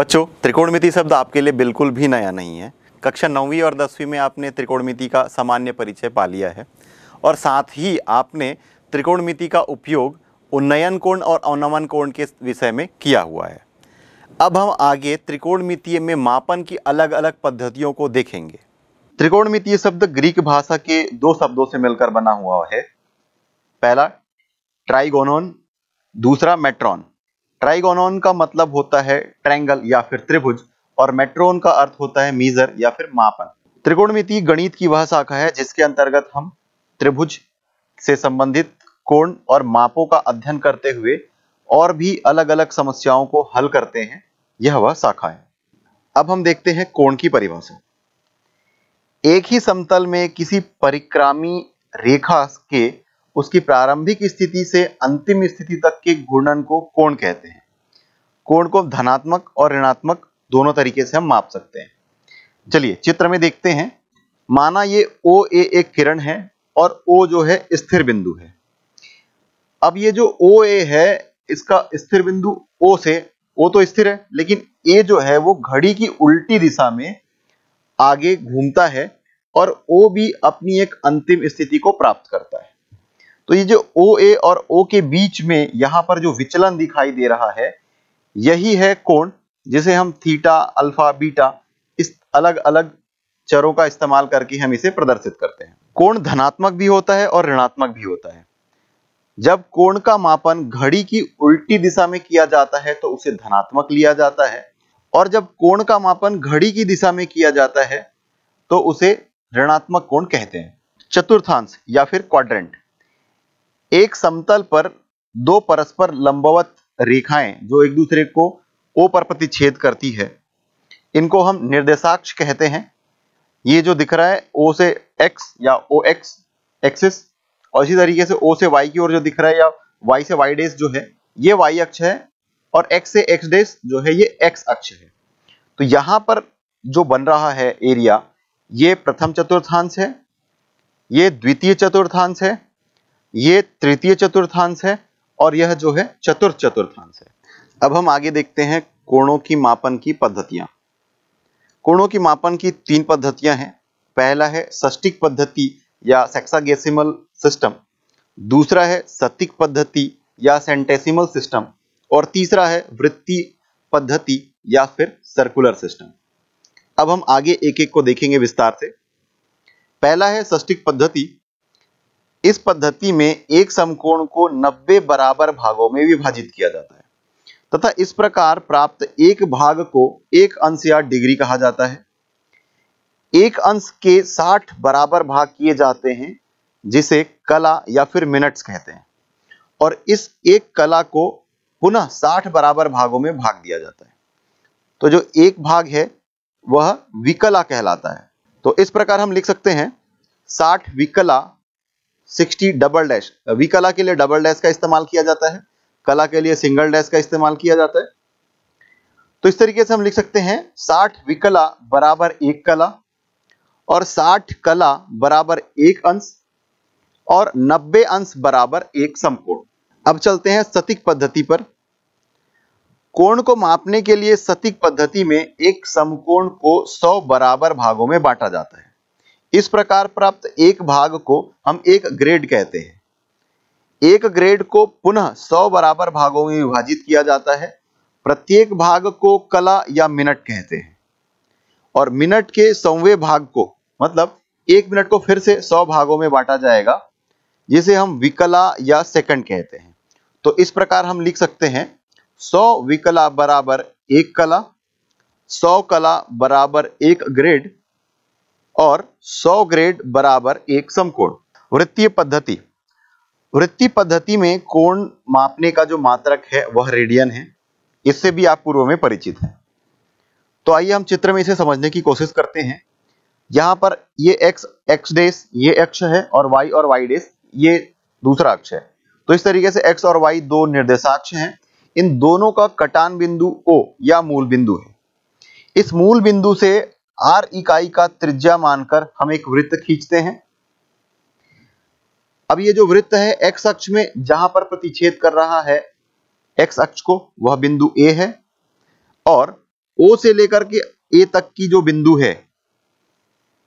बच्चों त्रिकोणमिति शब्द आपके लिए बिल्कुल भी नया नहीं है कक्षा नौवीं और दसवीं में आपने त्रिकोणमिति का सामान्य परिचय पा लिया है और साथ ही आपने त्रिकोणमिति का उपयोग उन्नयन कोण और अवनमन कोण के विषय में किया हुआ है अब हम आगे त्रिकोणमितीय में मापन की अलग अलग पद्धतियों को देखेंगे त्रिकोणमितीय शब्द ग्रीक भाषा के दो शब्दों से मिलकर बना हुआ है पहला ट्राइगोनोन दूसरा मेट्रॉन ट्राइगोनॉन का मतलब होता है ट्रैंगल या फिर त्रिभुज और मेट्रोन का अर्थ होता है मीजर या फिर मापन त्रिकोणमिति गणित की वह शाखा है जिसके अंतर्गत हम त्रिभुज से संबंधित कोण और मापों का अध्ययन करते हुए और भी अलग अलग समस्याओं को हल करते हैं यह वह शाखा है अब हम देखते हैं कोण की परिभाषा एक ही समतल में किसी परिक्रामी रेखा के उसकी प्रारंभिक स्थिति से अंतिम स्थिति तक के घूर्णन को कोण कहते हैं कोण को धनात्मक और ऋणात्मक दोनों तरीके से हम माप सकते हैं चलिए चित्र में देखते हैं माना ये ओ ए एक किरण है और ओ जो है स्थिर बिंदु है अब ये जो ओ ए है इसका स्थिर बिंदु ओ से ओ तो स्थिर है लेकिन ए जो है वो घड़ी की उल्टी दिशा में आगे घूमता है और ओ भी अपनी एक अंतिम स्थिति को प्राप्त करता है तो ये जो ओ ए और ओ के बीच में यहां पर जो विचलन दिखाई दे रहा है यही है कोण जिसे हम थीटा अल्फा बीटा इस अलग अलग चरों का इस्तेमाल करके हम इसे प्रदर्शित करते हैं कोण धनात्मक भी होता है और ऋणात्मक भी होता है जब कोण का मापन घड़ी की उल्टी दिशा में किया जाता है तो उसे धनात्मक लिया जाता है और जब कोण का मापन घड़ी की दिशा में किया जाता है तो उसे ऋणात्मक कोण कहते हैं चतुर्थांश या फिर क्वाड्रेंट एक समतल पर दो परस्पर लंबवत रेखाएं जो एक दूसरे को ओ पर प्रतिच्छेद करती है इनको हम निर्देशाक्ष कहते हैं ये जो दिख रहा है ओ से एक्स या ओ एक्स एक्सिस और इसी तरीके से ओ से वाई की ओर जो दिख रहा है या वाई से वाई डेस जो है ये वाई अक्ष है और एक्स से एक्स डेस जो है ये एक्स अक्ष है तो यहां पर जो बन रहा है एरिया ये प्रथम चतुर्थांश है ये द्वितीय चतुर्थांश है ये तृतीय चतुर्थांश है और यह जो है चतुर्थ चतुर्थांश है अब हम आगे देखते हैं कोणों की मापन की पद्धतियां कोणों की मापन की तीन पद्धतियां हैं पहला है सष्टिक पद्धति या सेक्सागेसिमल सिस्टम दूसरा है सतिक पद्धति या सेंटेसिमल सिस्टम और तीसरा है वृत्ति पद्धति या फिर सर्कुलर सिस्टम अब हम आगे एक एक को देखेंगे विस्तार से पहला है सष्टिक पद्धति इस पद्धति में एक समकोण को 90 बराबर भागों में विभाजित किया जाता है तथा इस प्रकार प्राप्त एक भाग को एक अंश या डिग्री कहा जाता है एक अंश के 60 बराबर भाग किए जाते हैं जिसे कला या फिर मिनट्स कहते हैं और इस एक कला को पुनः 60 बराबर भागों में भाग दिया जाता है तो जो एक भाग है वह विकला कहलाता है तो इस प्रकार हम लिख सकते हैं 60 विकला सिक्सटी डबल डैश अभी कला के लिए डबल डैश का इस्तेमाल किया जाता है कला के लिए सिंगल डैश का इस्तेमाल किया जाता है तो इस तरीके से हम लिख सकते हैं साठ विकला बराबर एक कला और साठ कला बराबर एक अंश और नब्बे अंश बराबर एक समकोण अब चलते हैं सतिक पद्धति पर कोण को मापने के लिए सतिक पद्धति में एक समकोण को 100 बराबर भागों में बांटा जाता है इस प्रकार प्राप्त एक भाग को हम एक ग्रेड कहते हैं एक ग्रेड को पुनः सौ बराबर भागों में विभाजित किया जाता है प्रत्येक भाग को कला या मिनट कहते हैं और मिनट के सौवे भाग को मतलब एक मिनट को फिर से सौ भागों में बांटा जाएगा जिसे हम विकला या सेकंड कहते हैं तो इस प्रकार हम लिख सकते हैं सौ विकला बराबर एक कला सौ कला बराबर एक ग्रेड और 100 ग्रेड बराबर एक समकोण वृत्तीय पद्धति वृत्तीय पद्धति में कोण मापने का जो मात्रक है वह रेडियन है इससे भी आप पूर्व में परिचित हैं तो आइए हम चित्र में इसे समझने की कोशिश करते हैं यहां पर ये x x डेस ये अक्ष है और y और y डेस ये दूसरा अक्ष है तो इस तरीके से x और y दो निर्देशाक्ष हैं इन दोनों का कटान बिंदु ओ या मूल बिंदु है इस मूल बिंदु से आर इकाई का त्रिज्या मानकर हम एक वृत्त खींचते हैं अब ये जो वृत्त है एक्स अक्ष में जहां पर प्रतिच्छेद कर रहा है एक्स अक्ष को वह बिंदु ए है और ओ से लेकर के ए तक की जो बिंदु है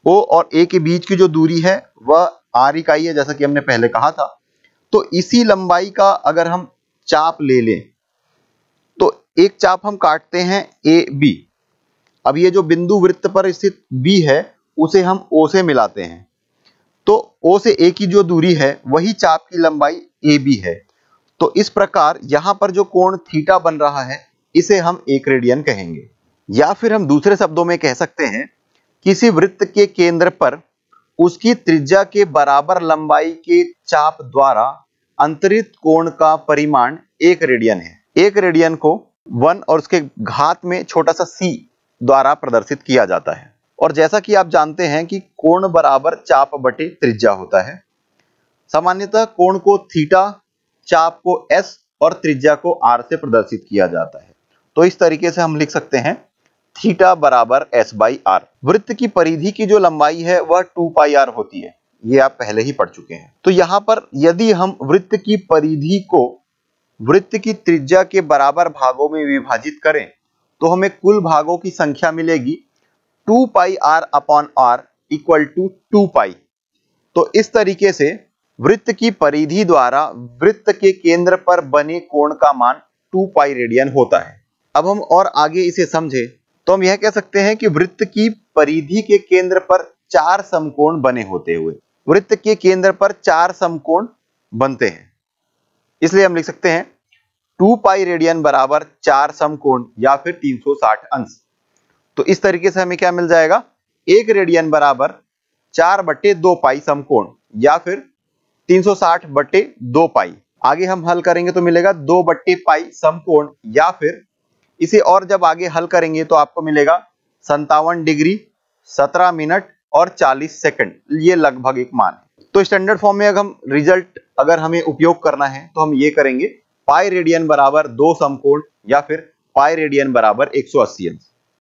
ओ और ए के बीच की जो दूरी है वह आर इकाई है जैसा कि हमने पहले कहा था तो इसी लंबाई का अगर हम चाप ले लें तो एक चाप हम काटते हैं ए बी अब ये जो बिंदु वृत्त पर स्थित बी है उसे हम ओ से मिलाते हैं तो ओ से ए की जो दूरी है वही चाप की लंबाई ए बी है तो इस प्रकार यहां पर जो कोण थीटा बन रहा है इसे हम एक रेडियन कहेंगे या फिर हम दूसरे शब्दों में कह सकते हैं किसी वृत्त के केंद्र पर उसकी त्रिज्या के बराबर लंबाई के चाप द्वारा अंतरित कोण का परिमाण एक रेडियन है एक रेडियन को वन और उसके घात में छोटा सा सी द्वारा प्रदर्शित किया जाता है और जैसा कि आप जानते हैं कि कोण बराबर चाप बटे त्रिज्या होता है सामान्यतः कोण को थीटा चाप को एस और त्रिज्या को आर से प्रदर्शित किया जाता है तो इस तरीके से हम लिख सकते हैं थीटा बराबर एस बाई आर वृत्त की परिधि की जो लंबाई है वह टू पाई आर होती है ये आप पहले ही पढ़ चुके हैं तो यहां पर यदि हम वृत्त की परिधि को वृत्त की त्रिज्या के बराबर भागों में विभाजित करें तो हमें कुल भागों की संख्या मिलेगी two pi R upon R equal to two pi तो इस तरीके से वृत्त की परिधि द्वारा वृत्त के केंद्र पर बने कोण का मान टू पाई रेडियन होता है अब हम और आगे इसे समझे तो हम यह कह सकते हैं कि वृत्त की परिधि के केंद्र पर चार समकोण बने होते हुए वृत्त के केंद्र पर चार समकोण बनते हैं इसलिए हम लिख सकते हैं टू पाई रेडियन बराबर चार समकोण या फिर 360 अंश तो इस तरीके से हमें क्या मिल जाएगा एक रेडियन बराबर चार बटे दो पाई समकोण या फिर 360 बटे दो पाई आगे हम हल करेंगे तो मिलेगा दो बट्टे पाई समकोण या फिर इसे और जब आगे हल करेंगे तो आपको मिलेगा संतावन डिग्री 17 मिनट और 40 सेकंड ये लगभग एक मान है तो स्टैंडर्ड फॉर्म में अगर हम रिजल्ट अगर हमें उपयोग करना है तो हम ये करेंगे पाई रेडियन बराबर दो समकोण या फिर पाई रेडियन बराबर 180 अंश